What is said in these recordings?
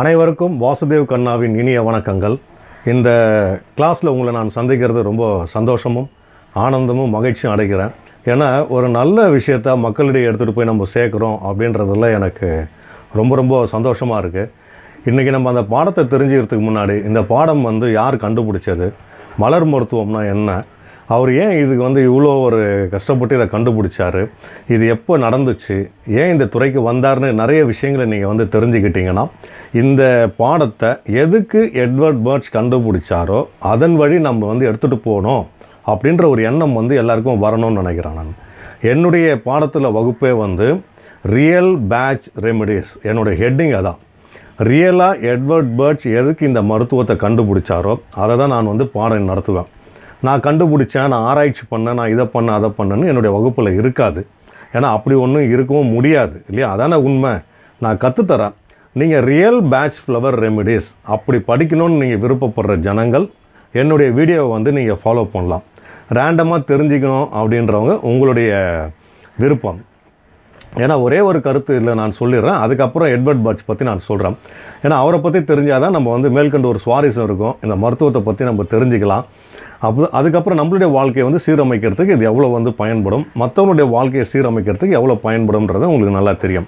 அனைவருக்கும் வாசுதேவ் கண்ணாவின் இனிய வணக்கங்கள் இந்த கிளாஸில் உங்களை நான் சந்திக்கிறது ரொம்ப சந்தோஷமும் ஆனந்தமும் மகிழ்ச்சியும் அடைகிறேன் ஏன்னா ஒரு நல்ல விஷயத்த மக்களிடையே எடுத்துகிட்டு போய் நம்ம சேர்க்குறோம் அப்படின்றதில் எனக்கு ரொம்ப ரொம்ப சந்தோஷமாக இருக்குது இன்றைக்கி நம்ம அந்த பாடத்தை தெரிஞ்சுக்கிறதுக்கு முன்னாடி இந்த பாடம் வந்து யார் கண்டுபிடிச்சது மலர் மருத்துவம்னா என்ன அவர் ஏன் இதுக்கு வந்து இவ்வளோ ஒரு கஷ்டப்பட்டு இதை கண்டுபிடிச்சார் இது எப்போ நடந்துச்சு ஏன் இந்த துறைக்கு வந்தார்னு நிறைய விஷயங்களை நீங்கள் வந்து தெரிஞ்சுக்கிட்டிங்கன்னா இந்த பாடத்தை எதுக்கு எட்வர்ட் பேர்ட்ஸ் கண்டுபிடிச்சாரோ அதன் வழி நம்ம வந்து எடுத்துகிட்டு போகணும் அப்படின்ற ஒரு எண்ணம் வந்து எல்லாருக்கும் வரணும்னு நினைக்கிறேன் நான் என்னுடைய பாடத்தில் வகுப்பே வந்து ரியல் பேட்ச் ரெமடிஸ் என்னுடைய ஹெட்டிங் அதான் ரியலாக எட்வர்ட் பேர்ட்ஸ் எதுக்கு இந்த மருத்துவத்தை கண்டுபிடிச்சாரோ அதை தான் நான் வந்து பாடம் நடத்துவேன் நான் கண்டுபிடிச்சேன் நான் ஆராய்ச்சி பண்ணேன் நான் இதை பண்ணேன் அதை பண்ணேன்னு என்னுடைய வகுப்பில் இருக்காது ஏன்னா அப்படி ஒன்றும் இருக்கவும் முடியாது இல்லையா அதான உண்மை நான் கற்றுத்தரேன் நீங்கள் ரியல் பேட்ச் ஃப்ளவர் ரெமிடிஸ் அப்படி படிக்கணும்னு நீங்கள் விருப்பப்படுற ஜனங்கள் என்னுடைய வீடியோவை வந்து நீங்கள் ஃபாலோ பண்ணலாம் ரேண்டமாக தெரிஞ்சுக்கணும் அப்படின்றவங்க உங்களுடைய விருப்பம் ஏன்னா ஒரே ஒரு கருத்து இல்லை நான் சொல்லிடுறேன் அதுக்கப்புறம் எட்வர்ட் பட்ச் பற்றி நான் சொல்கிறேன் ஏன்னா அவரை பற்றி தெரிஞ்சால் தான் நம்ம வந்து மேற்கொண்டு ஒரு சுவாரஸ்யம் இருக்கும் இந்த மருத்துவத்தை பற்றி நம்ம தெரிஞ்சுக்கலாம் அப்போ அதுக்கப்புறம் நம்மளுடைய வாழ்க்கையை வந்து சீரமைக்கிறதுக்கு இது எவ்வளோ வந்து பயன்படும் மற்றவங்களுடைய வாழ்க்கையை சீரமைக்கிறதுக்கு எவ்வளோ பயன்படும்ன்றது உங்களுக்கு நல்லா தெரியும்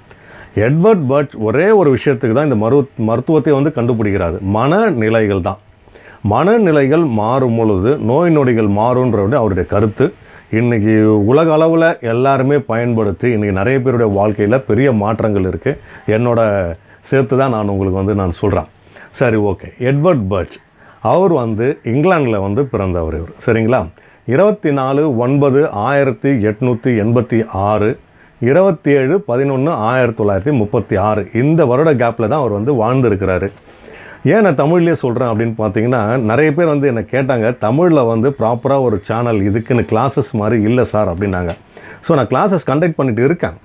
எட்வர்ட் பர்ட் ஒரே ஒரு விஷயத்துக்கு தான் இந்த மருத் மருத்துவத்தை வந்து கண்டுபிடிக்கிறாரு மனநிலைகள் தான் மனநிலைகள் மாறும் பொழுது நோய் நொடிகள் மாறும்ன்றது அவருடைய கருத்து இன்றைக்கி உலக அளவில் எல்லாருமே பயன்படுத்தி இன்றைக்கி நிறைய பேருடைய வாழ்க்கையில் பெரிய மாற்றங்கள் இருக்குது என்னோட சேர்த்து தான் நான் உங்களுக்கு வந்து நான் சொல்கிறேன் சரி ஓகே எட்வர்ட் பர்ட் அவர் வந்து இங்கிலாண்டில் வந்து பிறந்தவர் இவர் சரிங்களா இருபத்தி நாலு ஒன்பது ஆயிரத்தி எட்நூற்றி எண்பத்தி ஆறு இருபத்தி ஏழு பதினொன்று ஆயிரத்தி தொள்ளாயிரத்தி முப்பத்தி ஆறு இந்த வருட கேப்பில் தான் அவர் வந்து வாழ்ந்துருக்கிறாரு ஏன் நான் தமிழ்லேயே சொல்கிறேன் அப்படின்னு பார்த்தீங்கன்னா நிறைய பேர் வந்து என்னை கேட்டாங்க தமிழில் வந்து ப்ராப்பராக ஒரு சேனல் இதுக்குன்னு கிளாஸஸ் மாதிரி இல்லை சார் அப்படின்னாங்க ஸோ நான் கிளாஸஸ் கண்டக்ட் பண்ணிட்டு இருக்கேன்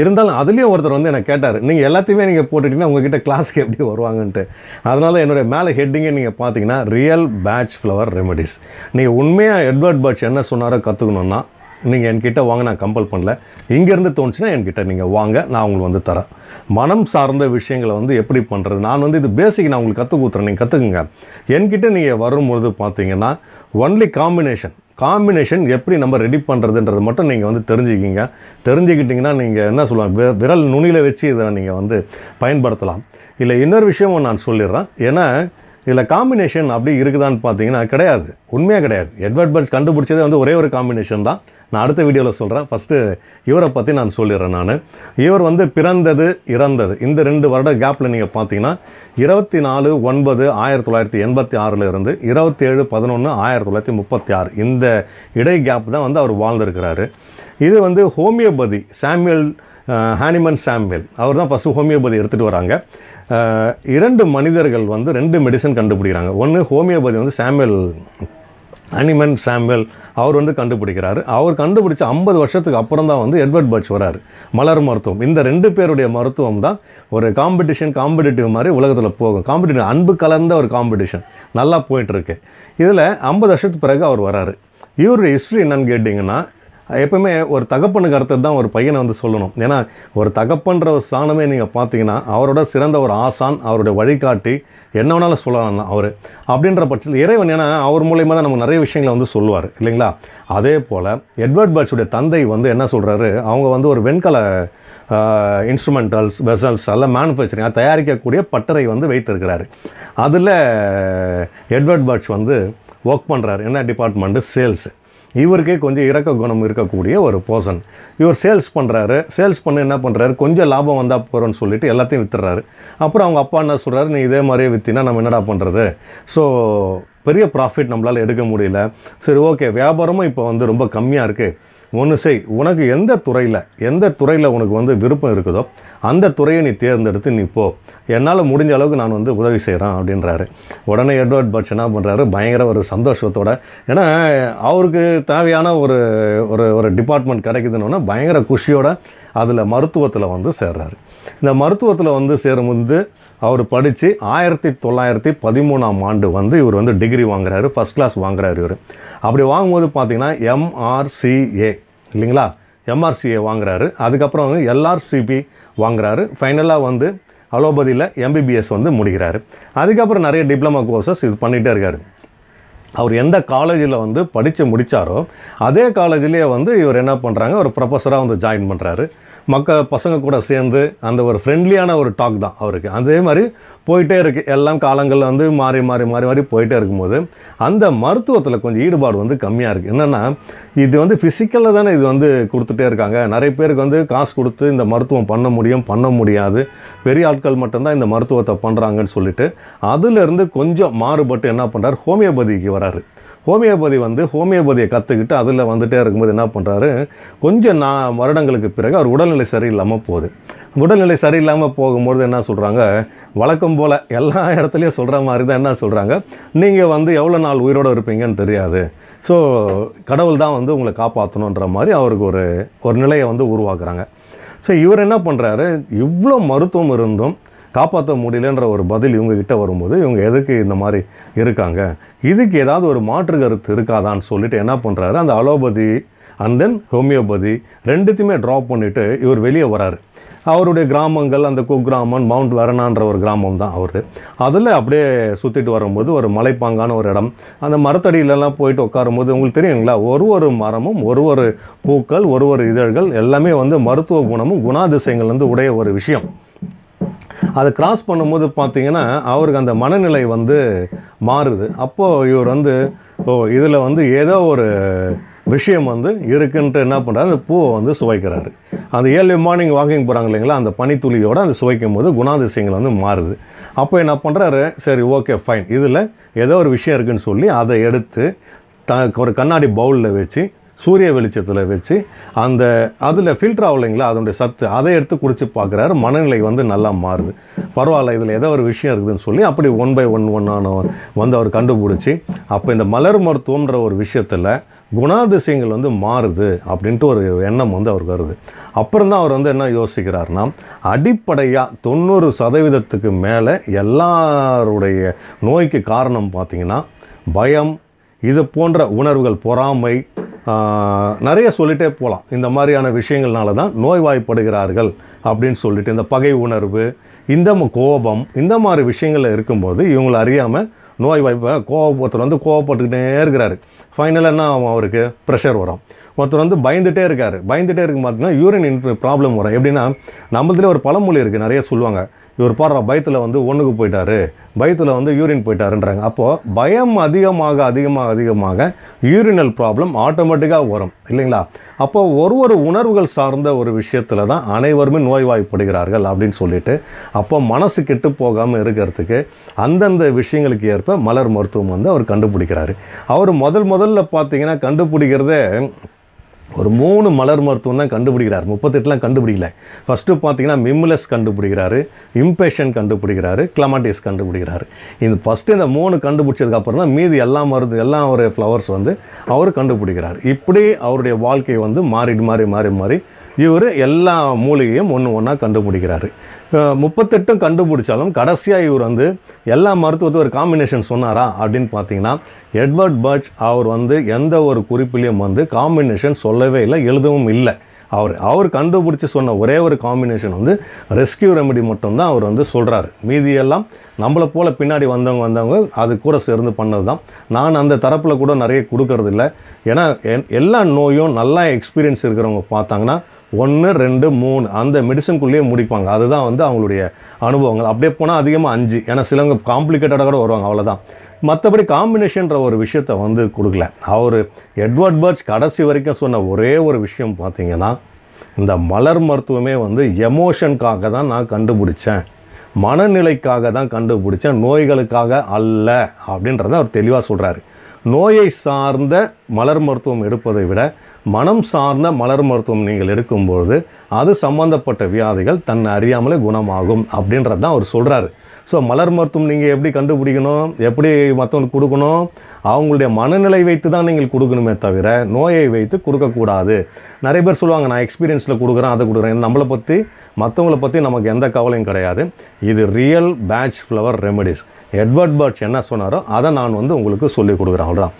இருந்தாலும் அதுலேயும் ஒருத்தர் வந்து எனக்கு கேட்டார் நீங்கள் எல்லாத்தையுமே நீங்கள் போட்டுட்டீங்கன்னா உங்ககிட்ட கிளாஸ்க்கு எப்படி வருவாங்கன்ட்டு அதனால் என்னுடைய மேலே ஹெட்டிங்கே நீங்கள் பார்த்தீங்கன்னா ரியல் பேட்ச் ஃப்ளவர் ரெமடிஸ் நீங்கள் உண்மையாக எட்வர்ட் பேட்ச் என்ன சொன்னாரோ கற்றுக்கணுன்னா நீங்கள் என்கிட்ட வாங்க நான் கம்பல் பண்ணல இங்கேருந்து தோணுச்சுன்னா என்கிட்ட நீங்கள் வாங்க நான் உங்களுக்கு வந்து தரேன் மனம் சார்ந்த விஷயங்களை வந்து எப்படி பண்ணுறது நான் வந்து இது பேசிக் நான் உங்களுக்கு கற்றுக் கொடுத்துறேன் நீங்கள் கற்றுக்குங்க என்கிட்ட நீங்கள் வரும்பொழுது பார்த்தீங்கன்னா ஒன்லி காம்பினேஷன் காம்பினேஷன் எப்படி நம்ம ரெடி பண்ணுறதுன்றது மட்டும் நீங்கள் வந்து தெரிஞ்சுக்கிங்க தெரிஞ்சுக்கிட்டிங்கன்னா நீங்கள் என்ன சொல்லுவாங்க விரல் நுனியில் வச்சு இதை நீங்கள் வந்து பயன்படுத்தலாம் இல்லை இன்னொரு விஷயமும் நான் சொல்லிடுறேன் ஏன்னா இதில் காம்பினேஷன் அப்படி இருக்குதான்னு பார்த்தீங்கன்னா கிடையாது உண்மையாக கிடையாது எட்வர்ட் பர்ச் கண்டுபிடிச்சதே வந்து ஒரே ஒரு காம்பினேஷன் தான் நான் அடுத்த வீடியோவில் சொல்கிறேன் ஃபஸ்ட்டு இவரை பற்றி நான் சொல்லிடுறேன் நான் இவர் வந்து பிறந்தது இறந்தது இந்த ரெண்டு வருட கேப்பில் நீங்கள் பார்த்தீங்கன்னா இருபத்தி நாலு ஒன்பது ஆயிரத்தி தொள்ளாயிரத்தி எண்பத்தி இருபத்தி இருபத்தேழு பதினொன்று ஆயிரத்தி தொள்ளாயிரத்தி முப்பத்தி ஆறு இந்த இடை கேப் தான் வந்து அவர் வாழ்ந்திருக்கிறாரு இது வந்து ஹோமியோபதி சாமியல் ஹானிமன் சாம்வேல் அவர் தான் ஃபஸ்ட்டு ஹோமியோபதி எடுத்துகிட்டு வராங்க இரண்டு மனிதர்கள் வந்து ரெண்டு மெடிசன் கண்டுபிடிக்கிறாங்க ஒன்று ஹோமியோபதி வந்து சாமுவல் அனிமன் சாம்பல் அவர் வந்து கண்டுபிடிக்கிறாரு அவர் கண்டுபிடிச்ச ஐம்பது வருஷத்துக்கு அப்புறம் தான் வந்து எட்வர்ட் பட்ச் வராரு மலர் மருத்துவம் இந்த ரெண்டு பேருடைய மருத்துவம் தான் ஒரு காம்படிஷன் காம்படிட்டிவ் மாதிரி உலகத்தில் போகும் காம்படிட்டிவ் அன்பு கலர்ந்த ஒரு காம்படிஷன் நல்லா போயிட்டுருக்கு இதில் ஐம்பது வருஷத்துக்கு பிறகு அவர் வராரு இவருடைய ஹிஸ்ட்ரி என்னன்னு கேட்டிங்கன்னா எப்பவுமே ஒரு தகப்பனுக்கு அடுத்தது தான் ஒரு பையனை வந்து சொல்லணும் ஏன்னா ஒரு தகப்பன்ற ஒரு ஸ்தானமே நீங்கள் பார்த்தீங்கன்னா அவரோட சிறந்த ஒரு ஆசான் அவருடைய வழிகாட்டி என்ன வேணாலும் சொல்லலாம்னா அவர் அப்படின்ற பட்சத்தில் இறைவன் ஏன்னா அவர் மூலயமா தான் நமக்கு நிறைய விஷயங்களை வந்து சொல்லுவார் இல்லைங்களா அதே போல் எட்வர்ட் பட்ஸுடைய தந்தை வந்து என்ன சொல்கிறாரு அவங்க வந்து ஒரு வெண்கல இன்ஸ்ட்ருமெண்டல்ஸ் வெசல்ஸ் எல்லாம் மேனுஃபேக்சரிங் அதை தயாரிக்கக்கூடிய பட்டறை வந்து வைத்திருக்கிறாரு அதில் எட்வர்ட் பட்ஸ் வந்து ஒர்க் பண்ணுறாரு என்ன டிபார்ட்மெண்ட்டு சேல்ஸு இவருக்கே கொஞ்சம் இறக்க குணம் இருக்கக்கூடிய ஒரு போர்சன் இவர் சேல்ஸ் பண்ணுறாரு சேல்ஸ் பண்ணி என்ன பண்ணுறாரு கொஞ்சம் லாபம் வந்தால் போகிறோன்னு சொல்லிட்டு எல்லாத்தையும் விற்றுறாரு அப்புறம் அவங்க அப்பா என்ன சொல்கிறாரு நீ இதே மாதிரியே விற்றினா நம்ம என்னடா பண்ணுறது ஸோ பெரிய ப்ராஃபிட் நம்மளால் எடுக்க முடியல சரி ஓகே வியாபாரமும் இப்போ வந்து ரொம்ப கம்மியாக இருக்குது ஒன்று செய் உனக்கு எந்த துறையில் எந்த துறையில் உனக்கு வந்து விருப்பம் இருக்குதோ அந்த துறையை நீ தேர்ந்தெடுத்து நீ போ என்னால் முடிஞ்ச அளவுக்கு நான் வந்து உதவி செய்கிறேன் அப்படின்றாரு உடனே எட்வர்ட் பட்ஸ் என்ன பண்ணுறாரு பயங்கர ஒரு சந்தோஷத்தோட ஏன்னா அவருக்கு தேவையான ஒரு ஒரு ஒரு டிபார்ட்மெண்ட் கிடைக்குதுன்னு பயங்கர குஷியோட அதில் மருத்துவத்தில் வந்து சேர்றாரு இந்த மருத்துவத்தில் வந்து சேரும் வந்து அவர் படித்து ஆயிரத்தி தொள்ளாயிரத்தி பதிமூணாம் ஆண்டு வந்து இவர் வந்து டிகிரி வாங்குறாரு ஃபஸ்ட் கிளாஸ் வாங்குறாரு இவர் அப்படி வாங்கும்போது பார்த்திங்கன்னா எம்ஆர்சிஏ இல்லைங்களா எம்ஆர்சிஏ வாங்குறாரு அதுக்கப்புறம் வந்து எல்ஆர்சிபி வாங்குறாரு ஃபைனலாக வந்து அலோபதியில் எம்பிபிஎஸ் வந்து முடிகிறார் அதுக்கப்புறம் நிறைய டிப்ளமா கோர்சஸ் இது பண்ணிகிட்டே இருக்காரு அவர் எந்த காலேஜில் வந்து படித்து முடித்தாரோ அதே காலேஜ்லேயே வந்து இவர் என்ன பண்ணுறாங்க ஒரு ப்ரொஃபஸராக வந்து ஜாயின் பண்ணுறாரு மக்கள் பசங்க கூட சேர்ந்து அந்த ஒரு ஃப்ரெண்ட்லியான ஒரு டாக் தான் அவருக்கு அதே மாதிரி போயிட்டே இருக்குது எல்லாம் காலங்களில் வந்து மாறி மாறி மாறி மாறி போயிட்டே இருக்கும்போது அந்த மருத்துவத்தில் கொஞ்சம் ஈடுபாடு வந்து கம்மியாக இருக்குது என்னென்னா இது வந்து ஃபிசிக்கலில் தானே இது வந்து கொடுத்துட்டே இருக்காங்க நிறைய பேருக்கு வந்து காசு கொடுத்து இந்த மருத்துவம் பண்ண முடியும் பண்ண முடியாது பெரிய ஆட்கள் மட்டும்தான் இந்த மருத்துவத்தை பண்ணுறாங்கன்னு சொல்லிட்டு அதிலிருந்து கொஞ்சம் மாறுபட்டு என்ன பண்ணுறார் ஹோமியோபதிக்கு வராரு ஹோமியோபதி வந்து ஹோமியோபதியை கற்றுக்கிட்டு அதில் வந்துகிட்டே இருக்கும்போது என்ன பண்ணுறாரு கொஞ்சம் நான் வருடங்களுக்கு பிறகு அவர் உடல்நிலை சரியில்லாமல் போகுது உடல்நிலை சரியில்லாமல் போகும்போது என்ன சொல்கிறாங்க வழக்கம் போல் எல்லா இடத்துலையும் சொல்கிற மாதிரி தான் என்ன சொல்கிறாங்க நீங்கள் வந்து எவ்வளோ நாள் உயிரோடு இருப்பீங்கன்னு தெரியாது ஸோ கடவுள் தான் வந்து உங்களை காப்பாற்றணுன்ற மாதிரி அவருக்கு ஒரு ஒரு நிலையை வந்து உருவாக்குறாங்க ஸோ இவர் என்ன பண்ணுறாரு இவ்வளோ மருத்துவம் இருந்தும் காப்பாற்ற முடியலன்ற ஒரு பதில் இவங்க கிட்ட வரும்போது இவங்க எதுக்கு இந்த மாதிரி இருக்காங்க இதுக்கு ஏதாவது ஒரு மாற்று கருத்து இருக்காதான்னு சொல்லிட்டு என்ன பண்ணுறாரு அந்த அலோபதி அண்ட் தென் ஹோமியோபதி ரெண்டுத்தையுமே ட்ராப் பண்ணிவிட்டு இவர் வெளியே வராரு அவருடைய கிராமங்கள் அந்த குக்கிராமன் மவுண்ட் வரணான்ற ஒரு கிராமம் தான் அவருது அதில் அப்படியே சுற்றிட்டு வரும்போது ஒரு மலைப்பாங்கான ஒரு இடம் அந்த மரத்தடியிலலாம் போயிட்டு உட்காரும்போது உங்களுக்கு தெரியுங்களா ஒரு ஒரு மரமும் ஒரு ஒரு பூக்கள் ஒரு ஒரு இதழ்கள் எல்லாமே வந்து மருத்துவ குணமும் குணாதிசயங்கள் வந்து உடைய ஒரு விஷயம் அதை கிராஸ் பண்ணும்போது பார்த்தீங்கன்னா அவருக்கு அந்த மனநிலை வந்து மாறுது அப்போது இவர் வந்து ஓ இதில் வந்து ஏதோ ஒரு விஷயம் வந்து இருக்குன்ட்டு என்ன பண்ணுறாரு அந்த பூவை வந்து சுவைக்கிறாரு அந்த ஏர்லி மார்னிங் வாக்கிங் போகிறாங்க இல்லைங்களா அந்த பனித்துளியோடு அந்த சுவைக்கும் போது குணாதிசயங்கள் வந்து மாறுது அப்போ என்ன பண்ணுறாரு சரி ஓகே ஃபைன் இதில் ஏதோ ஒரு விஷயம் இருக்குதுன்னு சொல்லி அதை எடுத்து த ஒரு கண்ணாடி பவுலில் வச்சு சூரிய வெளிச்சத்தில் வச்சு அந்த அதில் ஃபில்டர் ஆகலைங்களா அதனுடைய சத்து அதை எடுத்து குடித்து பார்க்குறாரு மனநிலை வந்து நல்லா மாறுது பரவாயில்ல இதில் ஏதோ ஒரு விஷயம் இருக்குதுன்னு சொல்லி அப்படி ஒன் பை ஒன் ஒன்னான வந்து அவர் கண்டுபிடிச்சி அப்போ இந்த மலர் மருத்துவம்ன்ற ஒரு விஷயத்தில் குணாதிசயங்கள் வந்து மாறுது அப்படின்ட்டு ஒரு எண்ணம் வந்து அவர் வருது அப்புறம் தான் அவர் வந்து என்ன யோசிக்கிறார்னா அடிப்படையாக தொண்ணூறு சதவீதத்துக்கு மேலே எல்லாருடைய நோய்க்கு காரணம் பார்த்திங்கன்னா பயம் இது போன்ற உணர்வுகள் பொறாமை நிறைய சொல்லிகிட்டே போகலாம் இந்த மாதிரியான விஷயங்கள்னால தான் நோய்வாய்ப்படுகிறார்கள் அப்படின்னு சொல்லிட்டு இந்த பகை உணர்வு இந்த கோபம் இந்த மாதிரி விஷயங்களில் இருக்கும்போது இவங்களை அறியாமல் நோய் வாய்ப்பை கோபம் ஒருத்தர் வந்து கோவப்பட்டுக்கிட்டே இருக்கிறாரு ஃபைனலாக என்ன ஆகும் அவருக்கு ப்ரெஷர் வரும் ஒருத்தர் வந்து பயந்துகிட்டே இருக்கார் பயந்துகிட்டே இருக்க மாட்டேன்னா யூரின் ப்ராப்ளம் வரும் எப்படின்னா நம்மளதுலேயே ஒரு பழமொழி இருக்குது நிறைய சொல்லுவாங்க இவர் பாடுற பயத்தில் வந்து ஒன்றுக்கு போயிட்டார் பயத்தில் வந்து யூரின் போயிட்டாருன்றாங்க அப்போது பயம் அதிகமாக அதிகமாக அதிகமாக யூரினல் ப்ராப்ளம் ஆட்டோமேட்டிக்காக வரும் இல்லைங்களா அப்போது ஒரு ஒரு உணர்வுகள் சார்ந்த ஒரு விஷயத்தில் தான் அனைவருமே நோய்வாய்ப்படுகிறார்கள் அப்படின்னு சொல்லிட்டு அப்போ மனசு கெட்டு போகாமல் இருக்கிறதுக்கு அந்தந்த விஷயங்களுக்கு ஏற்ப மலர் மருத்துவம் வந்து அவர் கண்டுபிடிக்கிறாரு அவர் முதல் முதல்ல பார்த்தீங்கன்னா கண்டுபிடிக்கிறதே ஒரு மூணு மலர் மருத்துவம் தான் கண்டுபிடிக்கிறார் முப்பத்தெட்டுலாம் கண்டுபிடிக்கல ஃபஸ்ட்டு பார்த்தீங்கன்னா மிம்லஸ் கண்டுபிடிக்கிறாரு இம்பேஷன் கண்டுபிடிக்கிறாரு கிளமாட்டிஸ் கண்டுபிடிக்கிறாரு இந்த ஃபஸ்ட்டு இந்த மூணு கண்டுபிடிச்சதுக்கப்புறம் தான் மீதி எல்லா மருந்து எல்லாம் ஒரு ஃப்ளவர்ஸ் வந்து அவர் கண்டுபிடிக்கிறார் இப்படி அவருடைய வாழ்க்கை வந்து மாறி மாறி மாறி மாறி இவர் எல்லா மூலிகையும் ஒன்று ஒன்றா கண்டுபிடிக்கிறாரு முப்பத்தெட்டும் கண்டுபிடிச்சாலும் கடைசியாக இவர் வந்து எல்லா மருத்துவத்தை ஒரு காம்பினேஷன் சொன்னாரா அப்படின்னு பார்த்தீங்கன்னா எட்வர்ட் பர்ச் அவர் வந்து எந்த ஒரு குறிப்பிலையும் வந்து காம்பினேஷன் சொல்லவே இல்லை எழுதவும் இல்லை அவர் அவர் கண்டுபிடிச்சி சொன்ன ஒரே ஒரு காம்பினேஷன் வந்து ரெஸ்கியூ ரெமெடி மட்டும்தான் அவர் வந்து சொல்கிறாரு மீதியெல்லாம் நம்மளை போல் பின்னாடி வந்தவங்க வந்தவங்க அது கூட சேர்ந்து பண்ணது தான் நான் அந்த தரப்பில் கூட நிறைய கொடுக்கறதில்ல ஏன்னா எல்லா நோயும் நல்லா எக்ஸ்பீரியன்ஸ் இருக்கிறவங்க பார்த்தாங்கன்னா ஒன்று ரெண்டு மூணு அந்த மெடிசன்குள்ளேயே முடிப்பாங்க அதுதான் வந்து அவங்களுடைய அனுபவங்கள் அப்படியே போனால் அதிகமாக அஞ்சு ஏன்னா சிலவங்க காம்ப்ளிகேட்டடாக கூட வருவாங்க அவ்வளோதான் மற்றபடி காம்பினேஷன்ற ஒரு விஷயத்தை வந்து கொடுக்கல அவர் எட்வர்ட் பர்ச் கடைசி வரைக்கும் சொன்ன ஒரே ஒரு விஷயம் பார்த்திங்கன்னா இந்த மலர் மருத்துவமே வந்து எமோஷனுக்காக தான் நான் கண்டுபிடிச்சேன் மனநிலைக்காக தான் கண்டுபிடிச்சேன் நோய்களுக்காக அல்ல அப்படின்றத அவர் தெளிவாக சொல்கிறாரு நோயை சார்ந்த மலர் மருத்துவம் எடுப்பதை விட மனம் சார்ந்த மலர் மருத்துவம் நீங்கள் எடுக்கும்பொழுது அது சம்பந்தப்பட்ட வியாதிகள் தன்னை அறியாமலே குணமாகும் அப்படின்றது தான் அவர் சொல்கிறாரு ஸோ மலர் மருத்துவம் நீங்கள் எப்படி கண்டுபிடிக்கணும் எப்படி மற்றவங்களுக்கு கொடுக்கணும் அவங்களுடைய மனநிலை வைத்து தான் நீங்கள் கொடுக்கணுமே தவிர நோயை வைத்து கொடுக்கக்கூடாது நிறைய பேர் சொல்லுவாங்க நான் எக்ஸ்பீரியன்ஸில் கொடுக்குறேன் அதை கொடுக்குறேன் நம்மளை பற்றி மற்றவங்கள பற்றி நமக்கு எந்த கவலையும் கிடையாது இது real Bach flower remedies Edward பர்ட்ஸ் என்ன சொன்னாரோ அதை நான் வந்து உங்களுக்கு சொல்லிக் கொடுக்குறேன் அவ்வளோதான்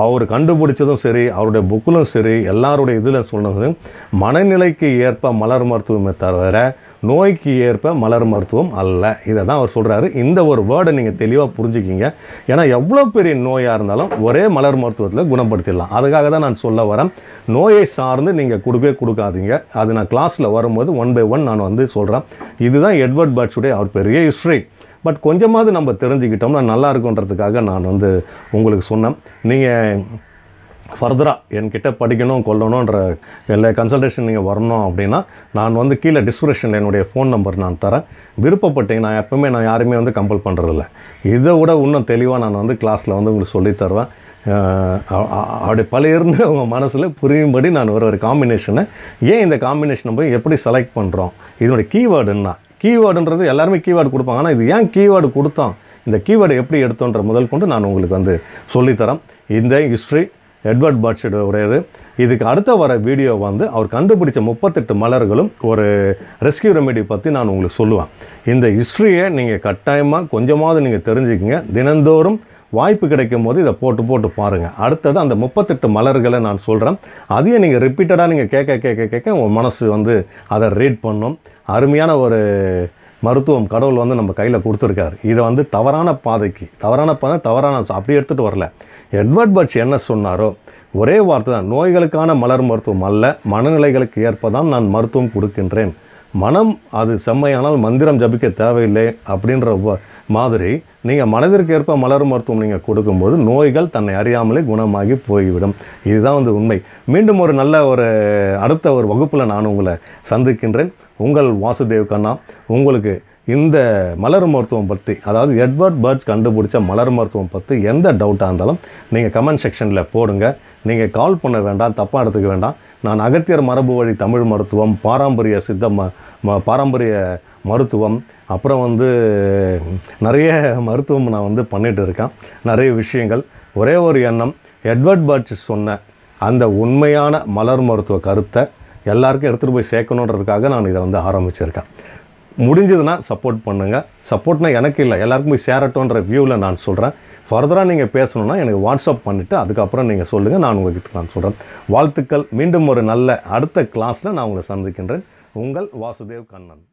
அவர் கண்டுபிடிச்சதும் சரி அவருடைய புக்கிலும் சரி எல்லாருடைய இதில் சொன்னதும் மனநிலைக்கு ஏற்ப மலர் மருத்துவமே தவிர நோய்க்கு ஏற்ப மலர் மருத்துவம் அல்ல இதை தான் அவர் சொல்கிறார் சொல்கிறாரு இந்த ஒரு வேர்டை நீங்கள் தெளிவாக புரிஞ்சுக்கிங்க ஏன்னா எவ்வளோ பெரிய நோயாக இருந்தாலும் ஒரே மலர் மருத்துவத்தில் குணப்படுத்திடலாம் அதுக்காக தான் நான் சொல்ல வரேன் நோயை சார்ந்து நீங்கள் கொடுக்கவே கொடுக்காதீங்க அது நான் கிளாஸில் வரும்போது ஒன் பை ஒன் நான் வந்து சொல்கிறேன் இதுதான் எட்வர்ட் பர்ட்ஸுடைய அவர் பெரிய ஹிஸ்ட்ரி பட் கொஞ்சமாவது நம்ம தெரிஞ்சுக்கிட்டோம்னா நல்லா இருக்குன்றதுக்காக நான் வந்து உங்களுக்கு சொன்னேன் நீங்கள் ஃபர்தராக என்கிட்ட படிக்கணும் கொள்ளணுன்ற இல்லை கன்சல்டேஷன் நீங்கள் வரணும் அப்படின்னா நான் வந்து கீழே டிஸ்கிரிப்ஷனில் என்னுடைய ஃபோன் நம்பர் நான் தரேன் நான் எப்பவுமே நான் யாருமே வந்து கம்பல் பண்ணுறதில்ல இதை விட இன்னும் தெளிவாக நான் வந்து கிளாஸில் வந்து உங்களுக்கு சொல்லித்தருவேன் அப்படி இருந்து அவங்க மனசில் புரியும்படி நான் ஒரு ஒரு காம்பினேஷனை ஏன் இந்த காம்பினேஷனை போய் எப்படி செலக்ட் பண்ணுறோம் இதனுடைய கீவேர்டுன்னா கீவேர்டுன்றது எல்லாருமே கீவேர்டு கொடுப்பாங்க ஆனால் இது ஏன் கீவேர்டு கொடுத்தோம் இந்த கீவேர்டு எப்படி எடுத்தோன்ற முதல் கொண்டு நான் உங்களுக்கு வந்து சொல்லித்தரேன் இந்த ஹிஸ்ட்ரி எட்வர்ட் பர்ட்ஷோட உடையது இதுக்கு அடுத்த வர வீடியோ வந்து அவர் கண்டுபிடிச்ச முப்பத்தெட்டு மலர்களும் ஒரு ரெஸ்கியூ ரெமெடி பற்றி நான் உங்களுக்கு சொல்லுவேன் இந்த ஹிஸ்ட்ரியை நீங்கள் கட்டாயமாக கொஞ்சமாவது நீங்கள் தெரிஞ்சுக்கிங்க தினந்தோறும் வாய்ப்பு கிடைக்கும் போது இதை போட்டு போட்டு பாருங்கள் அடுத்தது அந்த முப்பத்தெட்டு மலர்களை நான் சொல்கிறேன் அதையும் நீங்கள் ரிப்பீட்டடாக நீங்கள் கேட்க கேட்க கேட்க உங்கள் மனசு வந்து அதை ரீட் பண்ணும் அருமையான ஒரு மருத்துவம் கடவுள் வந்து நம்ம கையில் கொடுத்துருக்காரு இதை வந்து தவறான பாதைக்கு தவறான பாதை தவறான அப்படி எடுத்துகிட்டு வரல எட்வர்ட் பட்ச் என்ன சொன்னாரோ ஒரே வார்த்தை தான் நோய்களுக்கான மலர் மருத்துவம் அல்ல மனநிலைகளுக்கு ஏற்ப தான் நான் மருத்துவம் கொடுக்கின்றேன் மனம் அது செம்மையானால் மந்திரம் ஜபிக்க தேவையில்லை அப்படின்ற மாதிரி நீங்கள் மனதிற்கேற்ப மலர் மருத்துவம் நீங்கள் கொடுக்கும்போது நோய்கள் தன்னை அறியாமலே குணமாகி போய்விடும் இதுதான் வந்து உண்மை மீண்டும் ஒரு நல்ல ஒரு அடுத்த ஒரு வகுப்பில் நான் உங்களை சந்திக்கின்றேன் உங்கள் வாசுதேவ் கண்ணா உங்களுக்கு இந்த மலர் மருத்துவம் பற்றி அதாவது எட்வர்ட் பர்ட்ஸ் கண்டுபிடிச்ச மலர் மருத்துவம் பற்றி எந்த டவுட்டாக இருந்தாலும் நீங்கள் கமெண்ட் செக்ஷனில் போடுங்க நீங்கள் கால் பண்ண வேண்டாம் தப்பாக எடுத்துக்க வேண்டாம் நான் அகத்தியர் மரபு வழி தமிழ் மருத்துவம் பாரம்பரிய சித்த ம பாரம்பரிய மருத்துவம் அப்புறம் வந்து நிறைய மருத்துவம் நான் வந்து பண்ணிகிட்டு இருக்கேன் நிறைய விஷயங்கள் ஒரே ஒரு எண்ணம் எட்வர்ட் பர்ட்ஸ் சொன்ன அந்த உண்மையான மலர் மருத்துவ கருத்தை எல்லாருக்கும் எடுத்துகிட்டு போய் சேர்க்கணுன்றதுக்காக நான் இதை வந்து ஆரம்பிச்சிருக்கேன் முடிஞ்சதுன்னா சப்போர்ட் பண்ணுங்கள் சப்போர்ட்னா எனக்கு இல்லை எல்லாருக்கும் போய் சேரட்டோன்ற வியூவில் நான் சொல்கிறேன் ஃபர்தராக நீங்கள் பேசணுன்னா எனக்கு வாட்ஸ்அப் பண்ணிவிட்டு அதுக்கப்புறம் நீங்கள் சொல்லுங்கள் நான் உங்கள்கிட்ட நான் சொல்கிறேன் வாழ்த்துக்கள் மீண்டும் ஒரு நல்ல அடுத்த கிளாஸில் நான் உங்களை சந்திக்கின்றேன் உங்கள் வாசுதேவ் கண்ணன்